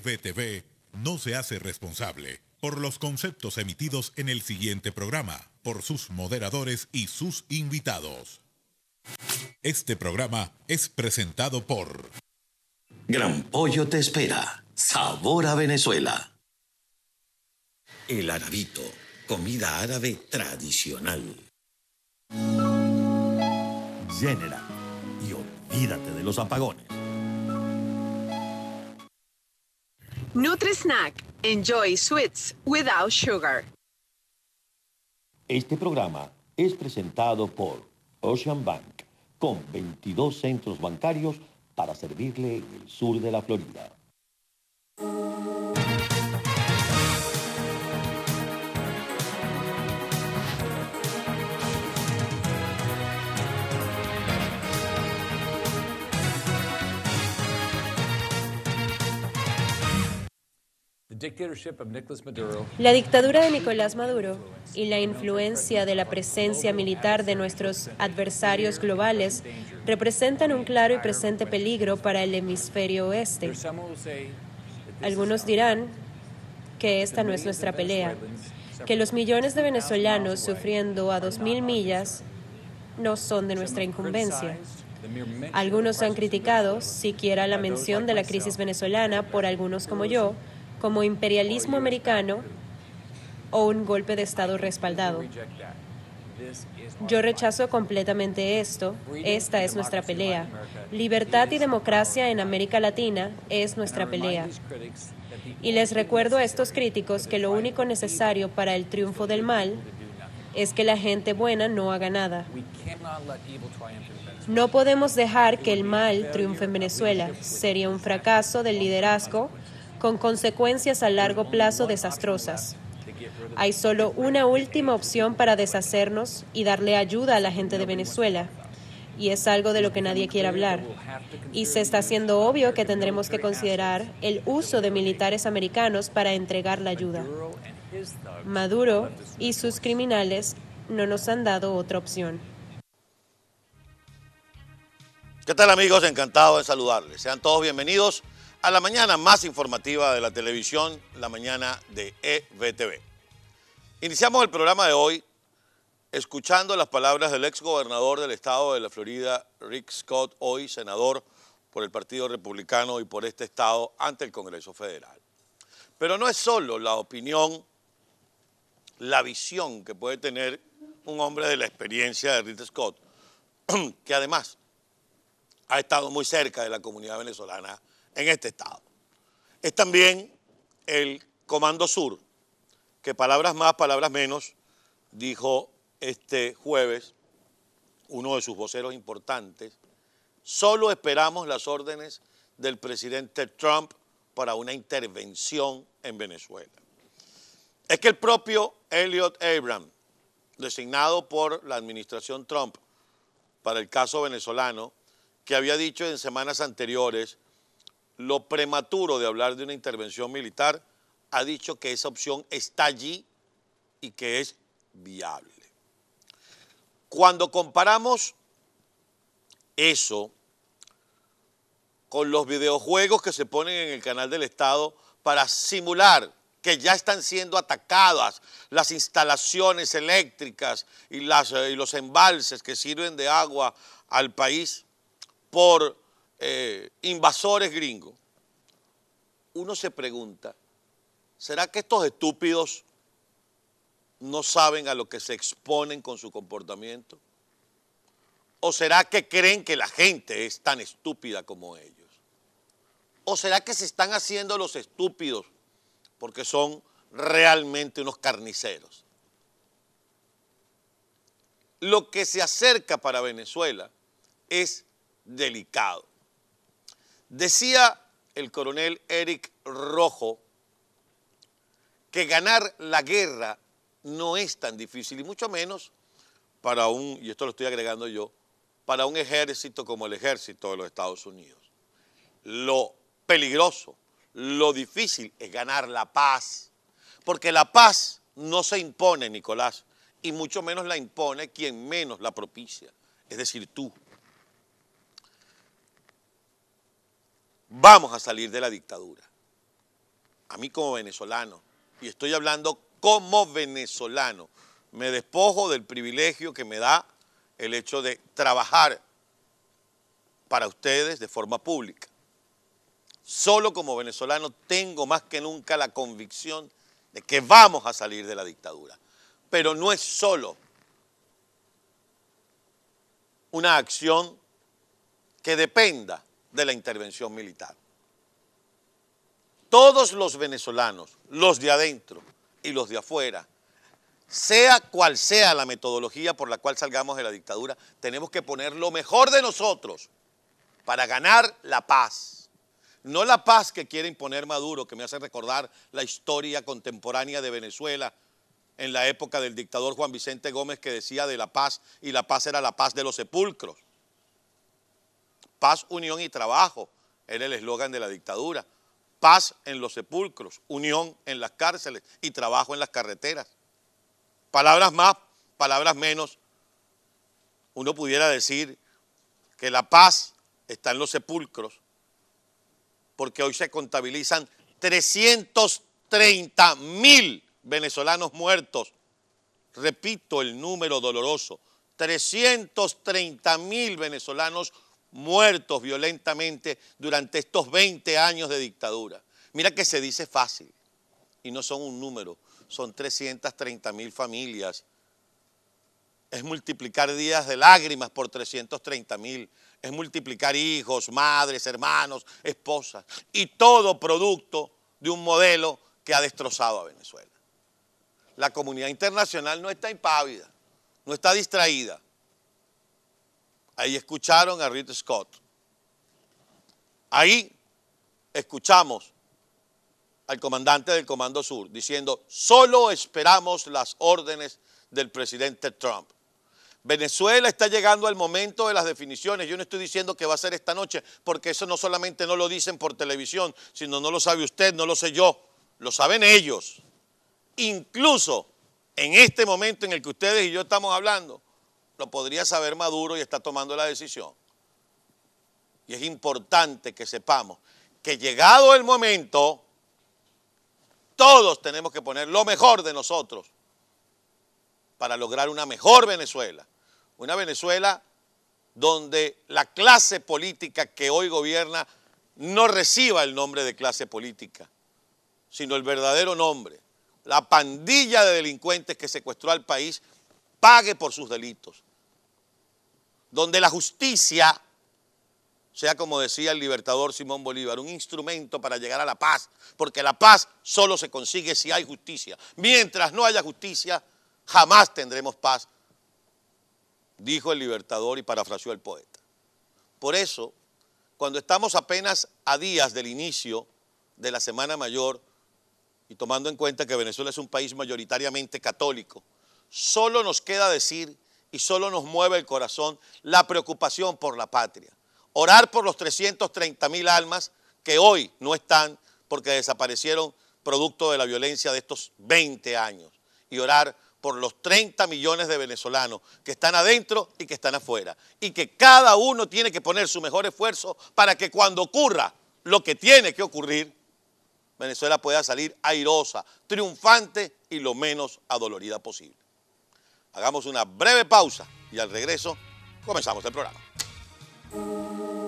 TVTV no se hace responsable por los conceptos emitidos en el siguiente programa por sus moderadores y sus invitados. Este programa es presentado por Gran Pollo te espera. Sabor a Venezuela. El arabito, comida árabe tradicional. Génera y olvídate de los apagones. NutriSnack. Enjoy sweets without sugar. Este programa es presentado por Ocean Bank, con 22 centros bancarios para servirle en el sur de la Florida. La dictadura de Nicolás Maduro y la influencia de la presencia militar de nuestros adversarios globales representan un claro y presente peligro para el hemisferio oeste. Algunos dirán que esta no es nuestra pelea, que los millones de venezolanos sufriendo a 2.000 millas no son de nuestra incumbencia. Algunos han criticado siquiera la mención de la crisis venezolana por algunos como yo, como imperialismo americano o un golpe de Estado respaldado. Yo rechazo completamente esto. Esta es nuestra pelea. Libertad y democracia en América Latina es nuestra pelea. Y les recuerdo a estos críticos que lo único necesario para el triunfo del mal es que la gente buena no haga nada. No podemos dejar que el mal triunfe en Venezuela. Sería un fracaso del liderazgo con consecuencias a largo plazo desastrosas. Hay solo una última opción para deshacernos y darle ayuda a la gente de Venezuela. Y es algo de lo que nadie quiere hablar. Y se está haciendo obvio que tendremos que considerar el uso de militares americanos para entregar la ayuda. Maduro y sus criminales no nos han dado otra opción. ¿Qué tal amigos? Encantado de saludarles. Sean todos bienvenidos a la mañana más informativa de la televisión, la mañana de EBTV. Iniciamos el programa de hoy escuchando las palabras del ex gobernador del estado de la Florida, Rick Scott, hoy senador por el Partido Republicano y por este estado ante el Congreso Federal. Pero no es solo la opinión, la visión que puede tener un hombre de la experiencia de Rick Scott, que además ha estado muy cerca de la comunidad venezolana en este estado. Es también el Comando Sur, que palabras más, palabras menos, dijo este jueves uno de sus voceros importantes, solo esperamos las órdenes del presidente Trump para una intervención en Venezuela. Es que el propio Elliot Abram, designado por la administración Trump para el caso venezolano, que había dicho en semanas anteriores lo prematuro de hablar de una intervención militar, ha dicho que esa opción está allí y que es viable. Cuando comparamos eso con los videojuegos que se ponen en el canal del Estado para simular que ya están siendo atacadas las instalaciones eléctricas y, eh, los embalses que sirven de agua al país por eh, invasores gringos, uno se pregunta, ¿será que estos estúpidos no saben a lo que se exponen con su comportamiento? ¿O será que creen que la gente es tan estúpida como ellos? ¿O será que se están haciendo los estúpidos porque son realmente unos carniceros? Lo que se acerca para Venezuela es delicado. Decía el coronel Eric Rojo que ganar la guerra no es tan difícil y mucho menos para un, y esto lo estoy agregando yo, para un ejército como el ejército de los Estados Unidos. Lo peligroso, lo difícil es ganar la paz, porque la paz no se impone, Nicolás, y mucho menos la impone quien menos la propicia, es decir, tú. vamos a salir de la dictadura. A mí como venezolano, y estoy hablando como venezolano, me despojo del privilegio que me da el hecho de trabajar para ustedes de forma pública. Solo como venezolano tengo más que nunca la convicción de que vamos a salir de la dictadura. Pero no es solo una acción que dependa de la intervención militar. Todos los venezolanos, los de adentro y los de afuera, sea cual sea la metodología por la cual salgamos de la dictadura, tenemos que poner lo mejor de nosotros para ganar la paz. No la paz que quiere imponer Maduro, que me hace recordar la historia contemporánea de Venezuela en la época del dictador Juan Vicente Gómez que decía de la paz y la paz era la paz de los sepulcros. Paz, unión y trabajo era el eslogan de la dictadura. Paz en los sepulcros, unión en las cárceles y trabajo en las carreteras. Palabras más, palabras menos. Uno pudiera decir que la paz está en los sepulcros, porque hoy se contabilizan 330 mil venezolanos muertos. Repito el número doloroso, 330 mil venezolanos muertos violentamente durante estos 20 años de dictadura. Mira que se dice fácil y no son un número, son 330 mil familias. Es multiplicar días de lágrimas por 330 mil. Es multiplicar hijos, madres, hermanos, esposas. Y todo producto de un modelo que ha destrozado a Venezuela. La comunidad internacional no está impávida, no está distraída. Ahí escucharon a Rick Scott. Ahí escuchamos al comandante del Comando Sur diciendo, solo esperamos las órdenes del presidente Trump. Venezuela está llegando al momento de las definiciones. Yo no estoy diciendo que va a ser esta noche, porque eso no solamente no lo dicen por televisión, sino no lo sabe usted, no lo sé yo, lo saben ellos. Incluso en este momento en el que ustedes y yo estamos hablando, lo podría saber Maduro y está tomando la decisión. Y es importante que sepamos que llegado el momento, todos tenemos que poner lo mejor de nosotros para lograr una mejor Venezuela. Una Venezuela donde la clase política que hoy gobierna no reciba el nombre de clase política, sino el verdadero nombre. La pandilla de delincuentes que secuestró al país pague por sus delitos. Donde la justicia sea, como decía el libertador Simón Bolívar, un instrumento para llegar a la paz, porque la paz solo se consigue si hay justicia. Mientras no haya justicia, jamás tendremos paz, dijo el libertador y parafraseó el poeta. Por eso, cuando estamos apenas a días del inicio de la Semana Mayor, y tomando en cuenta que Venezuela es un país mayoritariamente católico, solo nos queda decir y solo nos mueve el corazón la preocupación por la patria. Orar por los 330 mil almas que hoy no están porque desaparecieron producto de la violencia de estos 20 años. Y orar por los 30 millones de venezolanos que están adentro y que están afuera. Y que cada uno tiene que poner su mejor esfuerzo para que cuando ocurra lo que tiene que ocurrir, Venezuela pueda salir airosa, triunfante y lo menos adolorida posible. Hagamos una breve pausa y al regreso comenzamos el programa.